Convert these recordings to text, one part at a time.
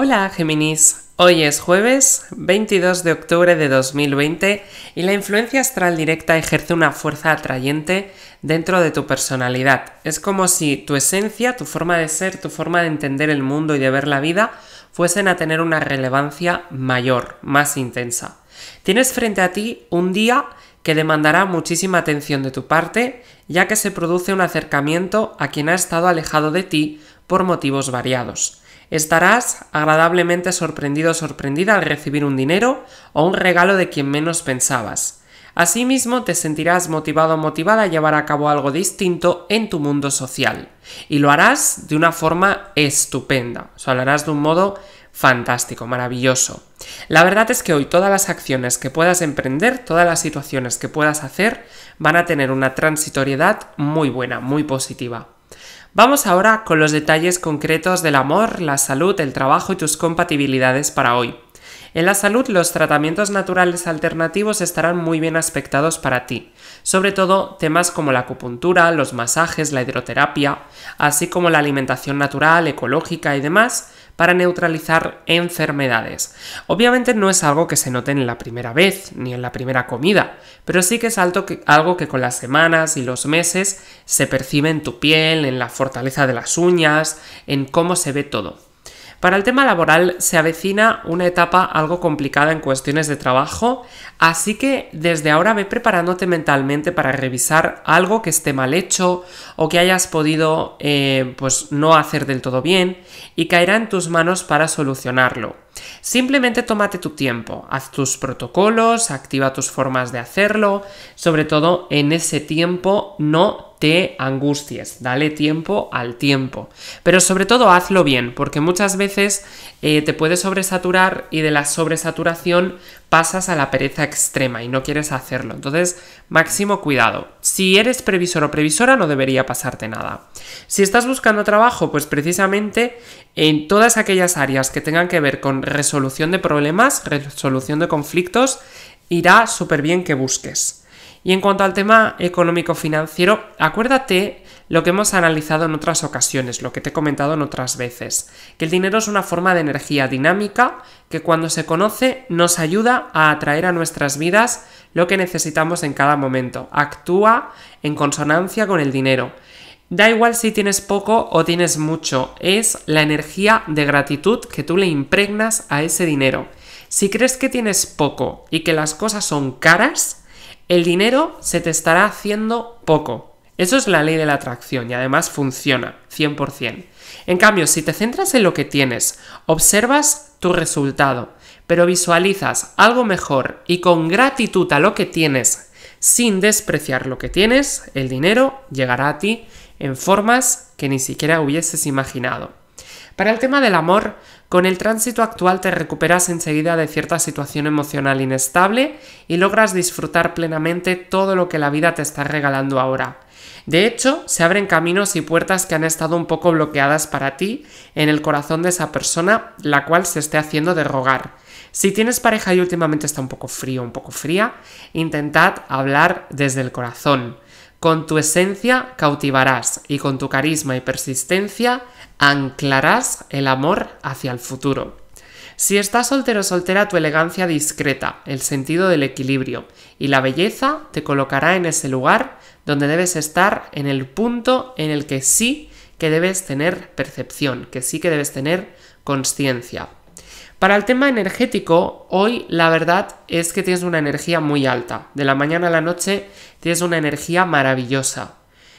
Hola Géminis, hoy es jueves 22 de octubre de 2020 y la influencia astral directa ejerce una fuerza atrayente dentro de tu personalidad. Es como si tu esencia, tu forma de ser, tu forma de entender el mundo y de ver la vida fuesen a tener una relevancia mayor, más intensa. Tienes frente a ti un día que demandará muchísima atención de tu parte, ya que se produce un acercamiento a quien ha estado alejado de ti por motivos variados. Estarás agradablemente sorprendido o sorprendida al recibir un dinero o un regalo de quien menos pensabas. Asimismo, te sentirás motivado o motivada a llevar a cabo algo distinto en tu mundo social. Y lo harás de una forma estupenda. O sea, lo harás de un modo fantástico, maravilloso. La verdad es que hoy todas las acciones que puedas emprender, todas las situaciones que puedas hacer, van a tener una transitoriedad muy buena, muy positiva. Vamos ahora con los detalles concretos del amor, la salud, el trabajo y tus compatibilidades para hoy. En la salud los tratamientos naturales alternativos estarán muy bien aspectados para ti, sobre todo temas como la acupuntura, los masajes, la hidroterapia, así como la alimentación natural, ecológica y demás, para neutralizar enfermedades. Obviamente no es algo que se note en la primera vez ni en la primera comida, pero sí que es algo que con las semanas y los meses se percibe en tu piel, en la fortaleza de las uñas, en cómo se ve todo. Para el tema laboral se avecina una etapa algo complicada en cuestiones de trabajo, así que desde ahora ve preparándote mentalmente para revisar algo que esté mal hecho o que hayas podido eh, pues no hacer del todo bien y caerá en tus manos para solucionarlo. Simplemente tómate tu tiempo, haz tus protocolos, activa tus formas de hacerlo, sobre todo en ese tiempo no te angusties, dale tiempo al tiempo. Pero sobre todo hazlo bien, porque muchas veces eh, te puedes sobresaturar y de la sobresaturación pasas a la pereza extrema y no quieres hacerlo. Entonces, máximo cuidado. Si eres previsor o previsora, no debería pasarte nada. Si estás buscando trabajo, pues precisamente en todas aquellas áreas que tengan que ver con resolución de problemas, resolución de conflictos, irá súper bien que busques. Y en cuanto al tema económico-financiero, acuérdate lo que hemos analizado en otras ocasiones, lo que te he comentado en otras veces, que el dinero es una forma de energía dinámica que cuando se conoce nos ayuda a atraer a nuestras vidas lo que necesitamos en cada momento, actúa en consonancia con el dinero. Da igual si tienes poco o tienes mucho, es la energía de gratitud que tú le impregnas a ese dinero. Si crees que tienes poco y que las cosas son caras, el dinero se te estará haciendo poco. Eso es la ley de la atracción y además funciona 100%. En cambio, si te centras en lo que tienes, observas tu resultado, pero visualizas algo mejor y con gratitud a lo que tienes, sin despreciar lo que tienes, el dinero llegará a ti en formas que ni siquiera hubieses imaginado. Para el tema del amor, con el tránsito actual te recuperas enseguida de cierta situación emocional inestable y logras disfrutar plenamente todo lo que la vida te está regalando ahora. De hecho, se abren caminos y puertas que han estado un poco bloqueadas para ti en el corazón de esa persona, la cual se esté haciendo derrogar. Si tienes pareja y últimamente está un poco frío, un poco fría, intentad hablar desde el corazón. Con tu esencia cautivarás y con tu carisma y persistencia anclarás el amor hacia el futuro. Si estás soltero o soltera, tu elegancia discreta, el sentido del equilibrio y la belleza te colocará en ese lugar donde debes estar en el punto en el que sí que debes tener percepción, que sí que debes tener conciencia. Para el tema energético, hoy la verdad es que tienes una energía muy alta. De la mañana a la noche tienes una energía maravillosa.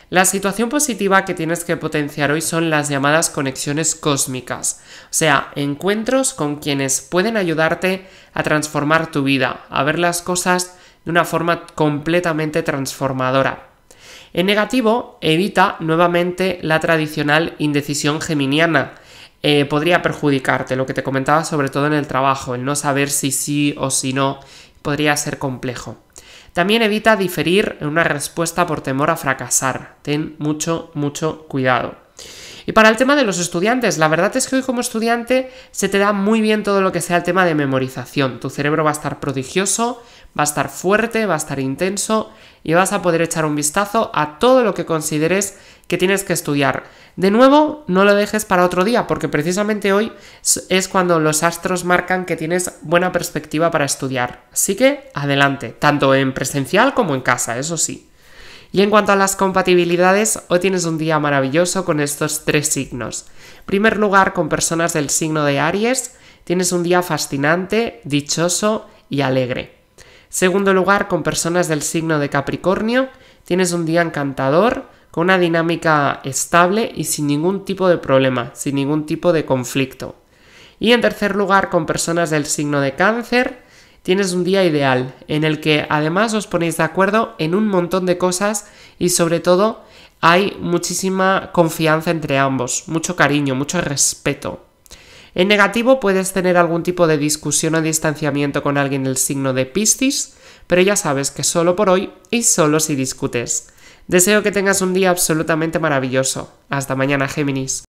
La situación positiva que tienes que potenciar hoy son las llamadas conexiones cósmicas, o sea, encuentros con quienes pueden ayudarte a transformar tu vida, a ver las cosas de una forma completamente transformadora. En negativo, evita nuevamente la tradicional indecisión geminiana, eh, podría perjudicarte, lo que te comentaba sobre todo en el trabajo, el no saber si sí o si no podría ser complejo. También evita diferir en una respuesta por temor a fracasar. Ten mucho, mucho cuidado. Y para el tema de los estudiantes, la verdad es que hoy como estudiante se te da muy bien todo lo que sea el tema de memorización. Tu cerebro va a estar prodigioso, va a estar fuerte, va a estar intenso y vas a poder echar un vistazo a todo lo que consideres que tienes que estudiar. De nuevo, no lo dejes para otro día, porque precisamente hoy es cuando los astros marcan que tienes buena perspectiva para estudiar. Así que adelante, tanto en presencial como en casa, eso sí. Y en cuanto a las compatibilidades, hoy tienes un día maravilloso con estos tres signos. En primer lugar, con personas del signo de Aries, tienes un día fascinante, dichoso y alegre. En segundo lugar, con personas del signo de Capricornio, tienes un día encantador, con una dinámica estable y sin ningún tipo de problema, sin ningún tipo de conflicto. Y en tercer lugar, con personas del signo de Cáncer, tienes un día ideal en el que además os ponéis de acuerdo en un montón de cosas y sobre todo hay muchísima confianza entre ambos, mucho cariño, mucho respeto. En negativo puedes tener algún tipo de discusión o distanciamiento con alguien del signo de Piscis, pero ya sabes que solo por hoy y solo si discutes. Deseo que tengas un día absolutamente maravilloso. Hasta mañana, Géminis.